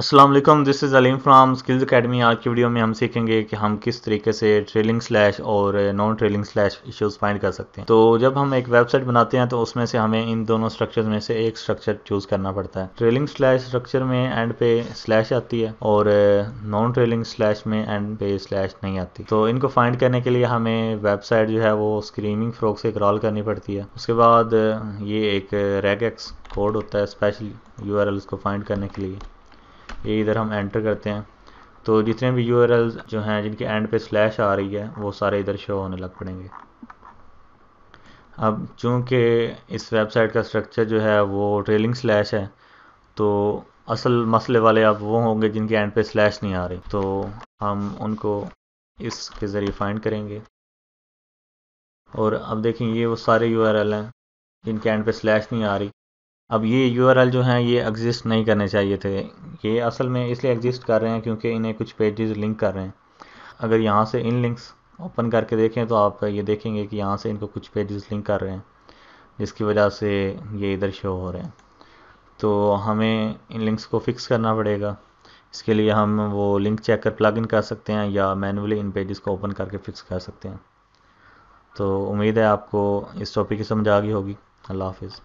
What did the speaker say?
अस्सलाम वालेकुम this is Aleem from skills academy आज की वीडियो में हम सीखेंगे कि हम किस तरीके से ट्रेलिंग स्लैश और non trailing slash issues find कर सकते हैं तो जब हम एक वेबसाइट बनाते हैं तो उसमें से हमें इन दोनों स्ट्रक्चर में से एक स्ट्रक्चर चूज़ करना पड़ता है ट्रेलिंग स्लैश स्ट्रक्चर में एंड पे स्लैश आती है और नॉन ट्रेलिंग स्लैश में एंड पे स्लैश नहीं आती तो इनको फाइंड करने के लिए हमें वेबसाइट जो है वो स्क्रीनिंग फ्रॉक से क्रॉल करनी पड़ती है उसके बाद ये एक रेगेक्स कोड होता है स्पेशल यू को फाइंड करने के लिए ये इधर हम एंटर करते हैं तो जितने भी यू जो हैं जिनके एंड पे स्लैश आ रही है वो सारे इधर शो होने लग पड़ेंगे अब चूँकि इस वेबसाइट का स्ट्रक्चर जो है वो ट्रेलिंग स्लैश है तो असल मसले वाले अब वो होंगे जिनके एंड पे स्लैश नहीं आ रही तो हम उनको इसके ज़रिए फाइंड करेंगे और अब देखें ये वो सारे यू हैं जिनके एंड पे स्लैश नहीं आ रही अब ये यू जो हैं ये एग्जिस्ट नहीं करने चाहिए थे ये असल में इसलिए एग्जिस्ट कर रहे हैं क्योंकि इन्हें कुछ पेजेस लिंक कर रहे हैं अगर यहाँ से इन लिंक्स ओपन करके देखें तो आप ये देखेंगे कि यहाँ से इनको कुछ पेजेस लिंक कर रहे हैं जिसकी वजह से ये इधर शो हो रहे हैं तो हमें इन लिंक्स को फिक्स करना पड़ेगा इसके लिए हम वो लिंक चेकर प्लग इन कर सकते हैं या मैनुअली इन पेजेस को ओपन करके फिक्स कर सकते हैं तो उम्मीद है आपको इस टॉपिक की समझ आ गई होगी अल्लाह हाफिज़